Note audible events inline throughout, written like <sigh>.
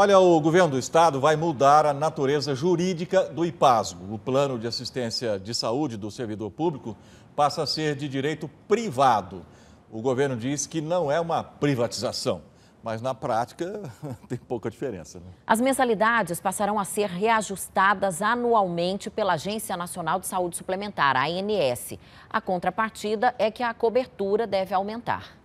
Olha, o governo do estado vai mudar a natureza jurídica do IPASGO. O plano de assistência de saúde do servidor público passa a ser de direito privado. O governo diz que não é uma privatização, mas na prática <laughs> tem pouca diferença. Né? As mensalidades passarão a ser reajustadas anualmente pela Agência Nacional de Saúde Suplementar, a ANS. A contrapartida é que a cobertura deve aumentar.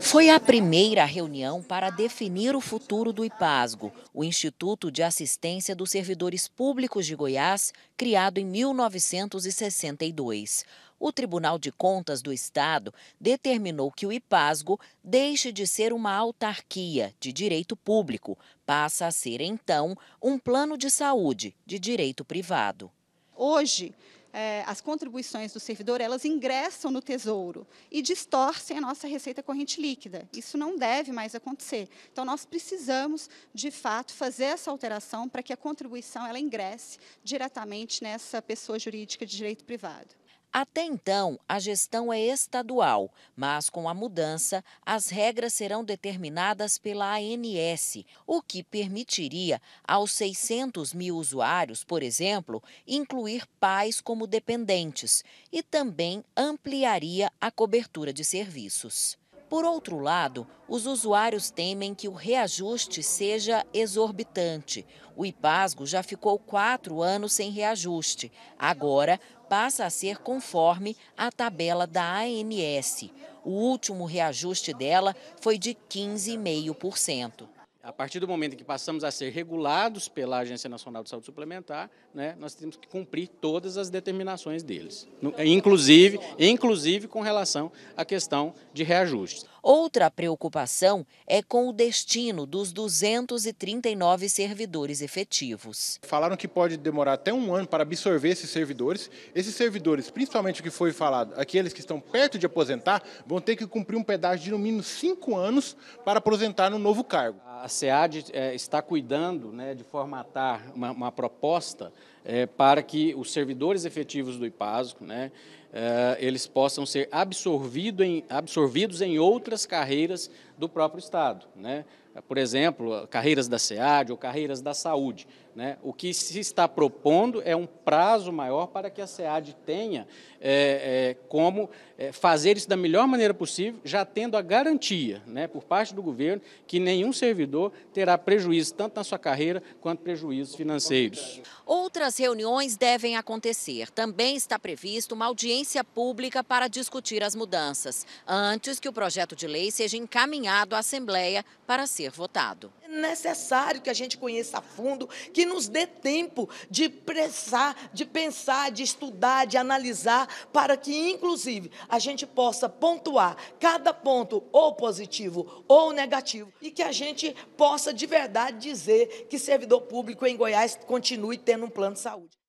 Foi a primeira reunião para definir o futuro do IPASGO, o Instituto de Assistência dos Servidores Públicos de Goiás, criado em 1962. O Tribunal de Contas do Estado determinou que o IPASGO deixe de ser uma autarquia de direito público, passa a ser, então, um plano de saúde de direito privado. Hoje, é, as contribuições do servidor, elas ingressam no tesouro e distorcem a nossa receita corrente líquida. Isso não deve mais acontecer. Então, nós precisamos, de fato, fazer essa alteração para que a contribuição ela ingresse diretamente nessa pessoa jurídica de direito privado. Até então, a gestão é estadual, mas com a mudança, as regras serão determinadas pela ANS, o que permitiria aos 600 mil usuários, por exemplo, incluir pais como dependentes e também ampliaria a cobertura de serviços. Por outro lado, os usuários temem que o reajuste seja exorbitante. O IPASGO já ficou quatro anos sem reajuste. Agora passa a ser conforme a tabela da ANS. O último reajuste dela foi de 15,5% a partir do momento em que passamos a ser regulados pela Agência Nacional de Saúde Suplementar, né, nós temos que cumprir todas as determinações deles, eh, inclusive, inclusive com relação à questão de reajustes. Outra preocupação é com o destino dos 239 servidores efetivos. Falaram que pode demorar até um ano para absorver esses servidores. Esses servidores, principalmente o que foi falado, aqueles que estão perto de aposentar, vão ter que cumprir um pedágio de no mínimo cinco anos para aposentar no novo cargo. A SEAD é, está cuidando né, de formatar uma, uma proposta é, para que os servidores efetivos do IPASCO né, é, eles possam ser absorvido em, absorvidos em outras carreiras do próprio Estado. Né? por exemplo, carreiras da SEAD ou carreiras da saúde. Né? O que se está propondo é um prazo maior para que a SEAD tenha é, é, como é, fazer isso da melhor maneira possível, já tendo a garantia né, por parte do governo que nenhum servidor terá prejuízo, tanto na sua carreira quanto prejuízos financeiros. Outras reuniões devem acontecer. Também está previsto uma audiência pública para discutir as mudanças, antes que o projeto de lei seja encaminhado à Assembleia para ser ser votado. É necessário que a gente conheça a fundo, que nos dê tempo de pressar, de pensar, de estudar, de analisar, para que, inclusive, a gente possa pontuar cada ponto ou positivo ou negativo e que a gente possa de verdade dizer que servidor público em Goiás continue tendo um plano de saúde.